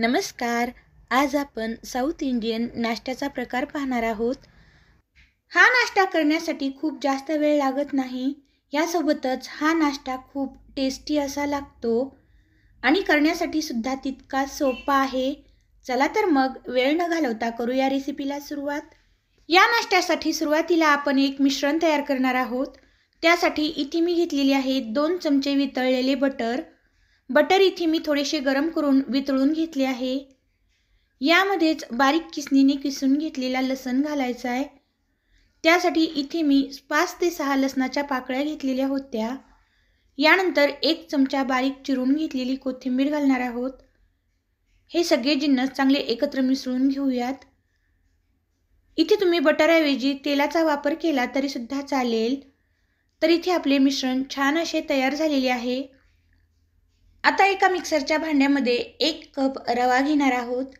नमस्कार आज आपण साऊथ इंडियन नाश्त्याचा प्रकार पाहणार आहोत हा नाश्ता करण्यासाठी खूप जास्त वेळ लागत नाही यासोबतच हा नाश्ता खूप टेस्टी असा लागतो आणि करण्यासाठी सुद्धा तितका सोपा आहे चला तर मग वेळ न घालवता करू या रेसिपीला सुरुवात या नाश्त्यासाठी सुरुवातीला आपण एक मिश्रण तयार करणार आहोत त्यासाठी इथे मी घेतलेली आहे दोन चमचे वितळलेले बटर बटर इथे मी थोडेसे गरम करून वितळून घेतले आहे यामध्येच बारीक किसणीने किसून घेतलेला लसण घालायचा आहे त्यासाठी इथे मी पाच ते सहा लसणाच्या पाकळ्या घेतलेल्या होत्या यानंतर एक चमचा बारीक चिरून घेतलेली कोथिंबीर घालणार आहोत हे सगळे जिन्नस चांगले एकत्र मिसळून घेऊयात इथे तुम्ही बटरऐवजी तेलाचा वापर केला तरीसुद्धा चालेल तर इथे आपले मिश्रण छान असे तयार झालेले आहे एका मिक्सरच्या भांड्यामध्ये एक कप रवा घेणार आहोत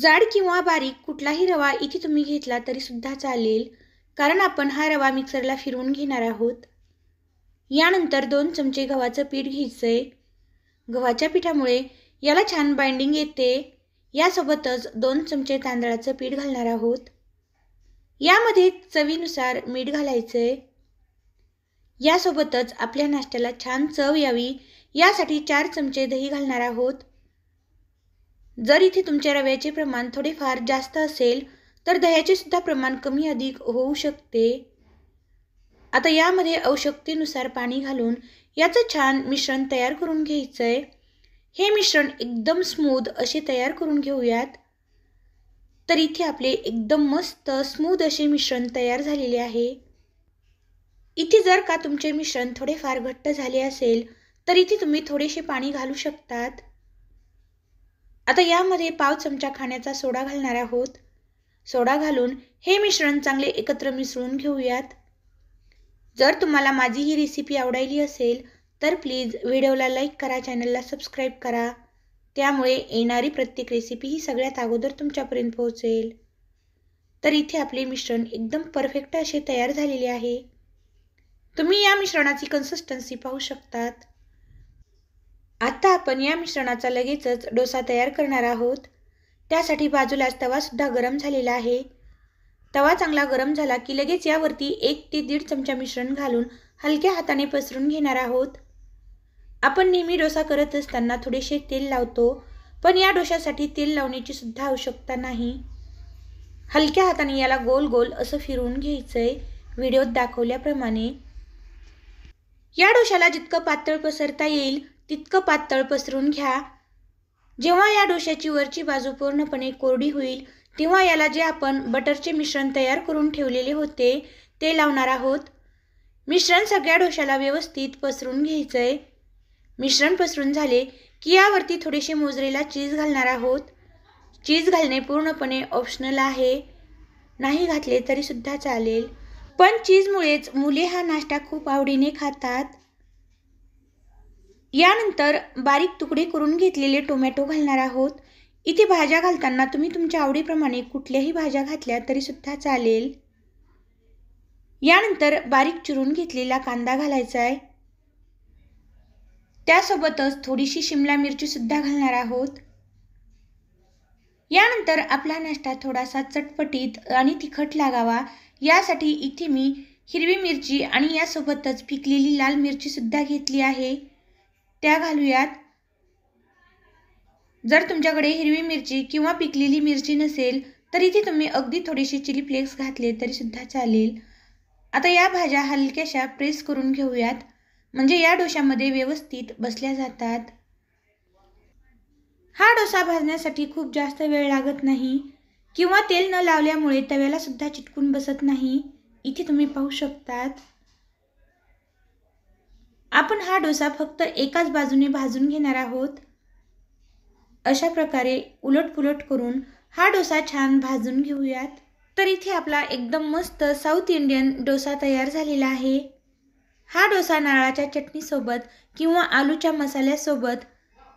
जाड किंवा बारीक कुठलाही रवा इथे तुम्ही घेतला तरी सुद्धा चालेल कारण आपण हा रवा मिक्सरला फिरवून घेणार आहोत यानंतर दोन चमचे गव्हाचं पीठ घ्यायचं आहे गव्हाच्या पिठामुळे याला छान बाइंडिंग येते यासोबतच दोन चमचे तांदळाचं पीठ घालणार आहोत यामध्ये चवीनुसार मीठ घालायचं आहे यासोबतच आपल्या नाश्त्याला छान चव यावी यासाठी चार चमचे दही घालणार आहोत जर इथे तुमचे रव्याचे प्रमाण थोडेफार जास्त असेल तर दह्याचे सुद्धा प्रमाण कमी अधिक होऊ शकते आता यामध्ये आवश्यकतेनुसार पाणी घालून याचं छान मिश्रण तयार करून घ्यायचं आहे हे मिश्रण एकदम स्मूद असे तयार करून घेऊयात तर इथे आपले एकदम मस्त स्मूद असे मिश्रण तयार झालेले आहे इथे जर का तुमचे मिश्रण थोडेफार घट्ट झाले असेल तर इथे तुम्ही थोडेसे पाणी घालू शकतात आता यामध्ये पाव चमचा खाण्याचा सोडा घालणार आहोत सोडा घालून हे मिश्रण चांगले एकत्र मिसळून घेऊयात जर तुम्हाला माझी ही रेसिपी आवडायली असेल तर प्लीज व्हिडिओला लाईक करा चॅनलला सबस्क्राईब करा त्यामुळे येणारी प्रत्येक रेसिपी ही सगळ्यात अगोदर तुमच्यापर्यंत पोहोचेल तर इथे आपले मिश्रण एकदम परफेक्ट असे तयार झालेले आहे तुम्ही या मिश्रणाची कन्सिस्टन्सी पाहू शकतात आत्ता आपण या मिश्रणाचा लगेचच डोसा तयार करणार आहोत त्यासाठी बाजूलाच तवासुद्धा गरम झालेला आहे तवा चांगला गरम झाला की लगेच यावरती एक ते दीड चमचा मिश्रण घालून हलक्या हाताने पसरून घेणार आहोत आपण नेहमी डोसा करत असताना थोडेसे तेल लावतो पण या डोशासाठी तेल लावण्याची सुद्धा आवश्यकता नाही हलक्या हाताने याला गोल गोल असं फिरवून घ्यायचं आहे व्हिडिओत दाखवल्याप्रमाणे या डोशाला जितकं पातळ पसरता येईल तितकं पातळ पसरून घ्या जेव्हा या डोशाची वरची बाजू पूर्णपणे कोरडी होईल तेव्हा याला जे आपण बटरचे मिश्रण तयार करून ठेवलेले होते ते लावणार आहोत मिश्रण सगळ्या डोशाला व्यवस्थित पसरून घ्यायचं आहे मिश्रण पसरून झाले की यावरती थोडेसे मोजरेला चीज घालणार आहोत चीज घालणे पूर्णपणे ऑप्शनल आहे नाही घातले तरीसुद्धा चालेल पण चीजमुळेच मुले हा नाश्ता खूप आवडीने खातात यानंतर बारीक तुकडे करून घेतलेले टोमॅटो घालणार आहोत इथे भाज्या घालताना तुम्ही तुमच्या आवडीप्रमाणे कुठल्याही भाज्या घातल्या तरीसुद्धा चालेल यानंतर बारीक चिरून घेतलेला कांदा घालायचा आहे त्यासोबतच थोडीशी शिमला मिरचीसुद्धा घालणार आहोत यानंतर आपला नाश्ता थोडासा चटपटीत आणि तिखट लागावा यासाठी इथे मी हिरवी मिरची आणि यासोबतच पिकलेली लाल मिरचीसुद्धा घेतली आहे त्या घालूयात जर तुमच्याकडे हिरवी मिरची किंवा पिकलेली मिरची नसेल तर इथे तुम्ही अगदी थोडीशी चिली फ्लेक्स घातले तरीसुद्धा चालेल आता या भाज्या हलक्याशा प्रेस करून घेऊयात म्हणजे या डोशामध्ये व्यवस्थित बसल्या जातात हा डोसा भाजण्यासाठी खूप जास्त वेळ लागत नाही किंवा तेल न लावल्यामुळे तव्यालासुद्धा चिटकून बसत नाही इथे तुम्ही पाहू शकतात आपण हा डोसा फक्त एकाच बाजूने भाजून घेणार आहोत अशा प्रकारे पुलट करून हा डोसा छान भाजून घेऊयात तर इथे आपला एकदम मस्त साऊथ इंडियन डोसा तयार झालेला आहे हा डोसा नारळाच्या चटणीसोबत किंवा आलूच्या मसाल्यासोबत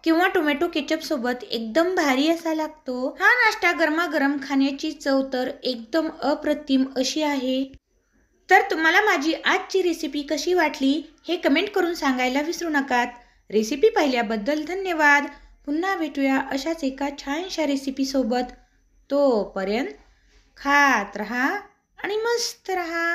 किंवा टोमॅटो केचपसोबत एकदम भारी असा लागतो हा नाश्ता गरमागरम खाण्याची चव तर एकदम अप्रतिम अशी आहे तर तुम्हाला माझी आजची रेसिपी कशी वाटली हे कमेंट करून सांगायला विसरू नकात रेसिपी पाहिल्याबद्दल धन्यवाद पुन्हा भेटूया अशाच एका छानशा रेसिपीसोबत तोपर्यंत खात राहा आणि मस्त रहा